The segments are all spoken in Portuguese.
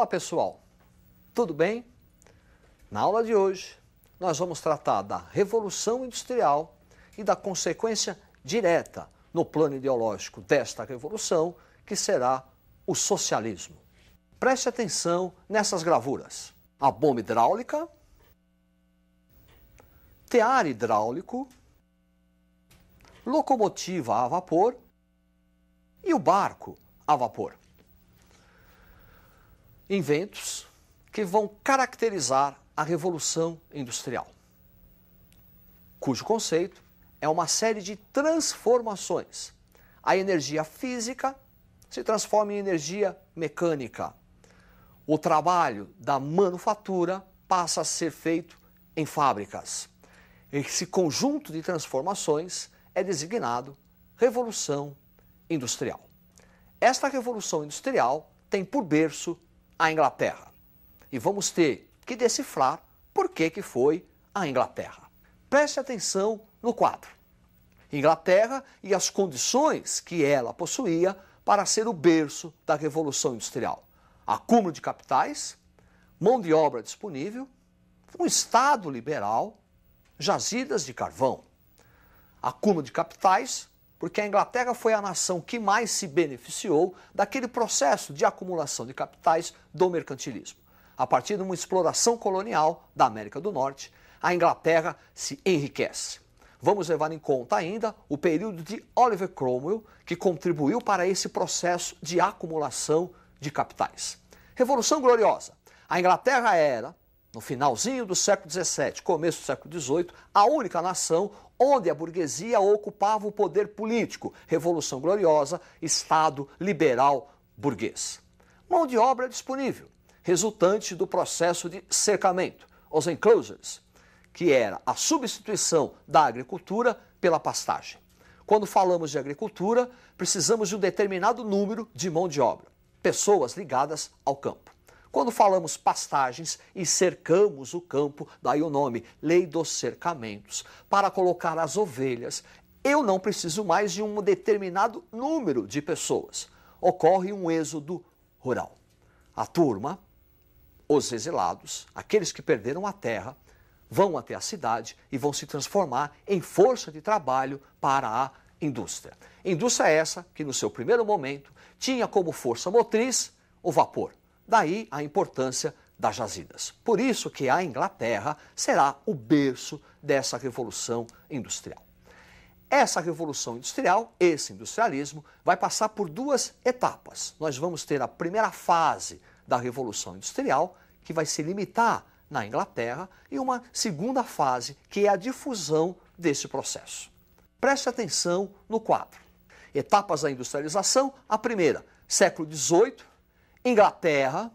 Olá pessoal, tudo bem? Na aula de hoje, nós vamos tratar da Revolução Industrial e da consequência direta no plano ideológico desta revolução, que será o socialismo. Preste atenção nessas gravuras: a bomba hidráulica, tear hidráulico, locomotiva a vapor e o barco a vapor inventos que vão caracterizar a Revolução Industrial, cujo conceito é uma série de transformações. A energia física se transforma em energia mecânica. O trabalho da manufatura passa a ser feito em fábricas. Esse conjunto de transformações é designado Revolução Industrial. Esta Revolução Industrial tem por berço a Inglaterra. E vamos ter que decifrar por que, que foi a Inglaterra. Preste atenção no quadro. Inglaterra e as condições que ela possuía para ser o berço da Revolução Industrial. Acúmulo de capitais, mão de obra disponível, um Estado liberal, jazidas de carvão. Acúmulo de capitais, porque a Inglaterra foi a nação que mais se beneficiou daquele processo de acumulação de capitais do mercantilismo. A partir de uma exploração colonial da América do Norte, a Inglaterra se enriquece. Vamos levar em conta ainda o período de Oliver Cromwell, que contribuiu para esse processo de acumulação de capitais. Revolução Gloriosa. A Inglaterra era, no finalzinho do século XVII, começo do século XVIII, a única nação onde a burguesia ocupava o poder político, revolução gloriosa, Estado liberal burguês. Mão de obra disponível, resultante do processo de cercamento, os enclosures, que era a substituição da agricultura pela pastagem. Quando falamos de agricultura, precisamos de um determinado número de mão de obra, pessoas ligadas ao campo. Quando falamos pastagens e cercamos o campo, daí o nome, lei dos cercamentos, para colocar as ovelhas, eu não preciso mais de um determinado número de pessoas. Ocorre um êxodo rural. A turma, os exilados, aqueles que perderam a terra, vão até a cidade e vão se transformar em força de trabalho para a indústria. Indústria essa que, no seu primeiro momento, tinha como força motriz o vapor. Daí a importância das jazidas. Por isso que a Inglaterra será o berço dessa revolução industrial. Essa revolução industrial, esse industrialismo, vai passar por duas etapas. Nós vamos ter a primeira fase da revolução industrial, que vai se limitar na Inglaterra, e uma segunda fase, que é a difusão desse processo. Preste atenção no quadro. Etapas da industrialização: a primeira, século XVIII, Inglaterra,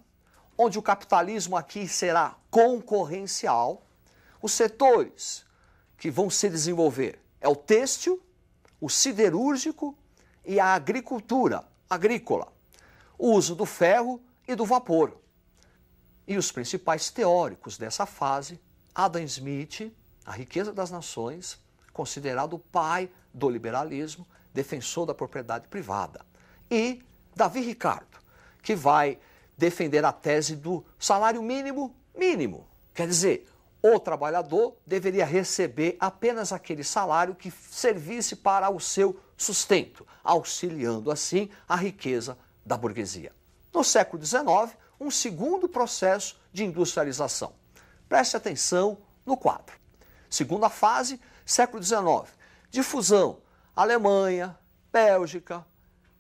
onde o capitalismo aqui será concorrencial, os setores que vão se desenvolver é o têxtil, o siderúrgico e a agricultura agrícola, o uso do ferro e do vapor. E os principais teóricos dessa fase, Adam Smith, A Riqueza das Nações, considerado o pai do liberalismo, defensor da propriedade privada, e Davi Ricardo, que vai defender a tese do salário mínimo mínimo. Quer dizer, o trabalhador deveria receber apenas aquele salário que servisse para o seu sustento, auxiliando assim a riqueza da burguesia. No século XIX, um segundo processo de industrialização. Preste atenção no quadro. Segunda fase, século XIX. Difusão: Alemanha, Bélgica,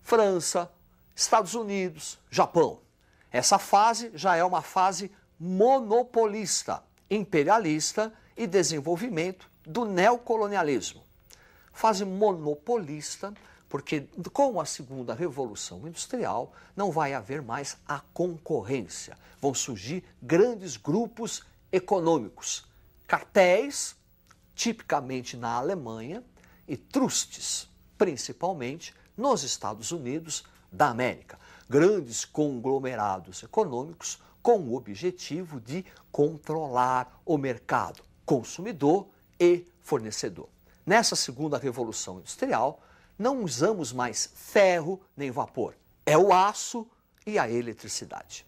França, Estados Unidos, Japão. Essa fase já é uma fase monopolista, imperialista e desenvolvimento do neocolonialismo. Fase monopolista, porque com a segunda revolução industrial não vai haver mais a concorrência. Vão surgir grandes grupos econômicos, cartéis, tipicamente na Alemanha, e trustes, principalmente nos Estados Unidos, da América, grandes conglomerados econômicos com o objetivo de controlar o mercado consumidor e fornecedor. Nessa segunda revolução industrial, não usamos mais ferro nem vapor, é o aço e a eletricidade.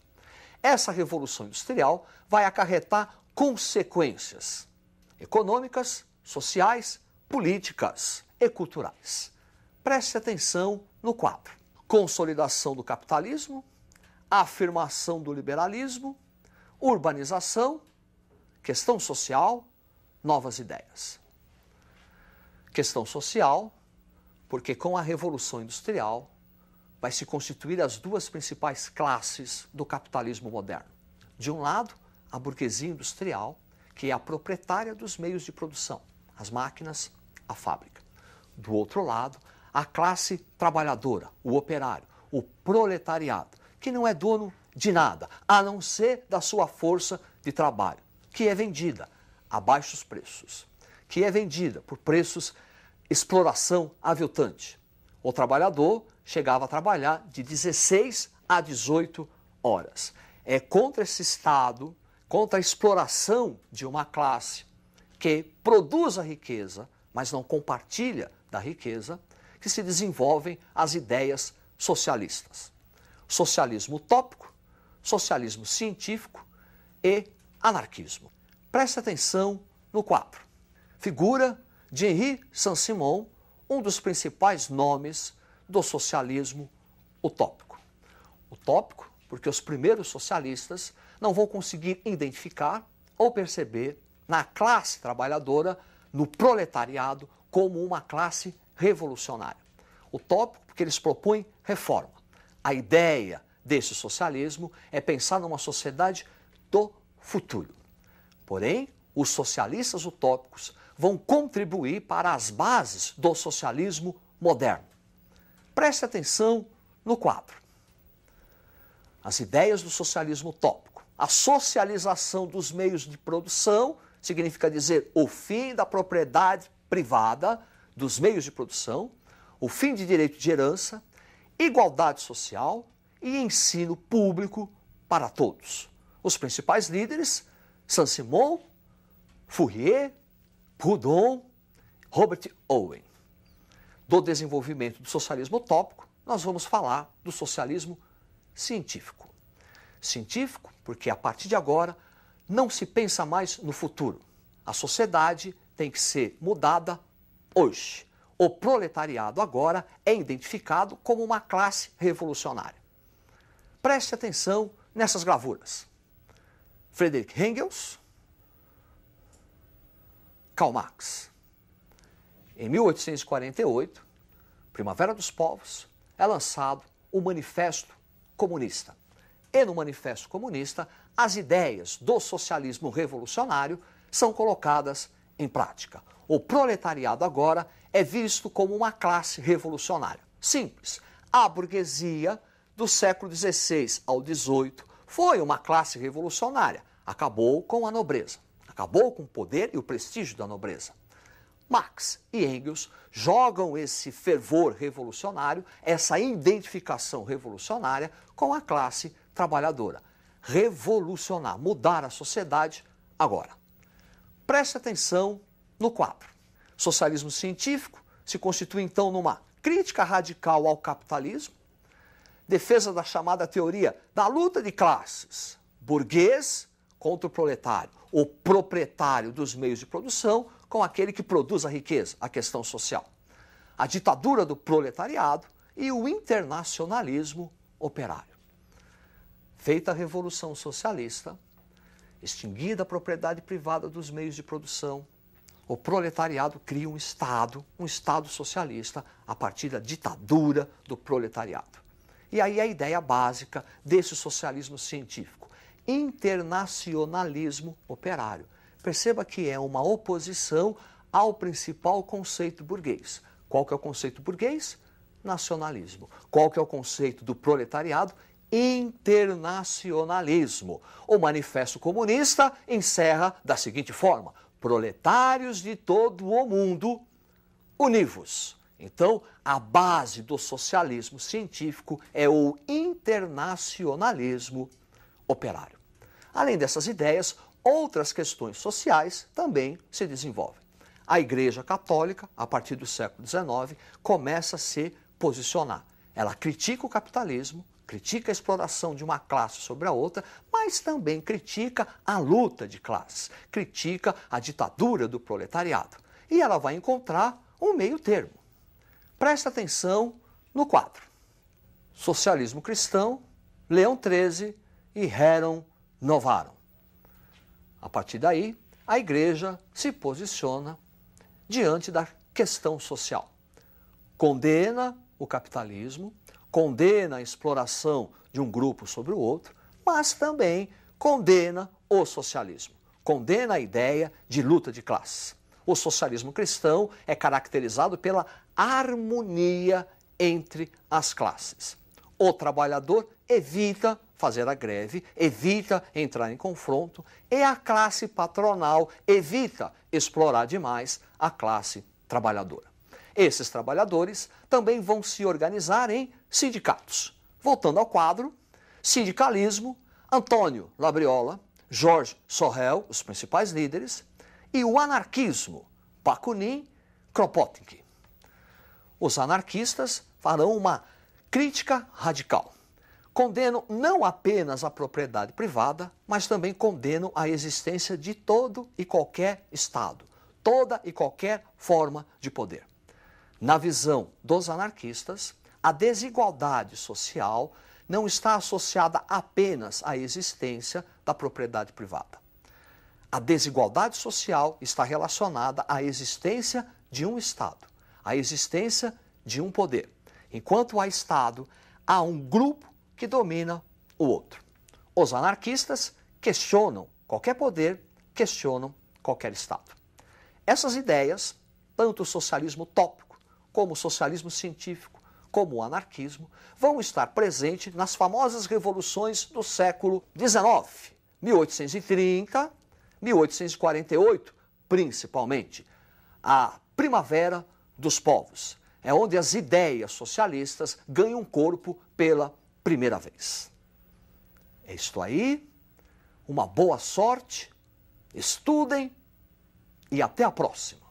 Essa revolução industrial vai acarretar consequências econômicas, sociais, políticas e culturais. Preste atenção no quadro consolidação do capitalismo, afirmação do liberalismo, urbanização, questão social, novas ideias. Questão social, porque com a Revolução Industrial vai se constituir as duas principais classes do capitalismo moderno. De um lado, a burguesia industrial, que é a proprietária dos meios de produção, as máquinas, a fábrica. Do outro lado, a classe trabalhadora, o operário, o proletariado, que não é dono de nada, a não ser da sua força de trabalho, que é vendida a baixos preços, que é vendida por preços exploração aviltante. O trabalhador chegava a trabalhar de 16 a 18 horas. É contra esse Estado, contra a exploração de uma classe que produz a riqueza, mas não compartilha da riqueza, que se desenvolvem as ideias socialistas. Socialismo utópico, socialismo científico e anarquismo. Preste atenção no quadro. Figura de Henri Saint-Simon, um dos principais nomes do socialismo utópico. Utópico porque os primeiros socialistas não vão conseguir identificar ou perceber na classe trabalhadora, no proletariado, como uma classe revolucionário. O tópico que eles propõem reforma. A ideia desse socialismo é pensar numa sociedade do futuro. Porém, os socialistas utópicos vão contribuir para as bases do socialismo moderno. Preste atenção no quadro. As ideias do socialismo utópico. A socialização dos meios de produção significa dizer o fim da propriedade privada dos meios de produção, o fim de direito de herança, igualdade social e ensino público para todos. Os principais líderes, Saint-Simon, Fourier, Proudhon, Robert Owen. Do desenvolvimento do socialismo utópico, nós vamos falar do socialismo científico. Científico, porque a partir de agora não se pensa mais no futuro. A sociedade tem que ser mudada hoje. O proletariado agora é identificado como uma classe revolucionária. Preste atenção nessas gravuras. Friedrich Engels, Karl Marx. Em 1848, Primavera dos Povos, é lançado o Manifesto Comunista. E no Manifesto Comunista, as ideias do socialismo revolucionário são colocadas em prática. O proletariado agora é visto como uma classe revolucionária. Simples. A burguesia do século XVI ao XVIII foi uma classe revolucionária. Acabou com a nobreza, acabou com o poder e o prestígio da nobreza. Marx e Engels jogam esse fervor revolucionário, essa identificação revolucionária com a classe trabalhadora. Revolucionar, mudar a sociedade agora. Preste atenção no quadro. Socialismo científico se constitui então numa crítica radical ao capitalismo, defesa da chamada teoria da luta de classes, burguês contra o proletário, o proprietário dos meios de produção com aquele que produz a riqueza, a questão social. A ditadura do proletariado e o internacionalismo operário. Feita a Revolução Socialista, extinguida a propriedade privada dos meios de produção, o proletariado cria um Estado, um Estado socialista, a partir da ditadura do proletariado. E aí a ideia básica desse socialismo científico, internacionalismo operário. Perceba que é uma oposição ao principal conceito burguês. Qual que é o conceito burguês? Nacionalismo. Qual que é o conceito do proletariado? internacionalismo. O Manifesto Comunista encerra da seguinte forma: proletários de todo o mundo, univos. Então, a base do socialismo científico é o internacionalismo operário. Além dessas ideias, outras questões sociais também se desenvolvem. A Igreja Católica, a partir do século XIX, começa a se posicionar. Ela critica o capitalismo, critica a exploração de uma classe sobre a outra, mas também critica a luta de classes, critica a ditadura do proletariado. E ela vai encontrar um meio termo. Presta atenção no quadro. Socialismo Cristão, Leão XIII e Heron Novarum. A partir daí, a igreja se posiciona diante da questão social. Condena o capitalismo, condena a exploração de um grupo sobre o outro, mas também condena o socialismo, condena a ideia de luta de classes. O socialismo cristão é caracterizado pela harmonia entre as classes. O trabalhador evita fazer a greve, evita entrar em confronto, e a classe patronal evita explorar demais a classe trabalhadora. Esses trabalhadores também vão se organizar em sindicatos. Voltando ao quadro, sindicalismo, Antônio Labriola, Jorge Sorrel, os principais líderes, e o anarquismo, Bakunin, Kropotkin. Os anarquistas farão uma crítica radical. Condenam não apenas a propriedade privada, mas também condenam a existência de todo e qualquer Estado, toda e qualquer forma de poder. Na visão dos anarquistas, a desigualdade social não está associada apenas à existência da propriedade privada. A desigualdade social está relacionada à existência de um Estado, à existência de um poder. Enquanto há Estado, há um grupo que domina o outro. Os anarquistas questionam qualquer poder, questionam qualquer Estado. Essas ideias, tanto o socialismo utópico como o socialismo científico, como o anarquismo, vão estar presentes nas famosas revoluções do século XIX, 1830, 1848, principalmente. A primavera dos povos. É onde as ideias socialistas ganham corpo pela primeira vez. É isto aí. Uma boa sorte, estudem e até a próxima.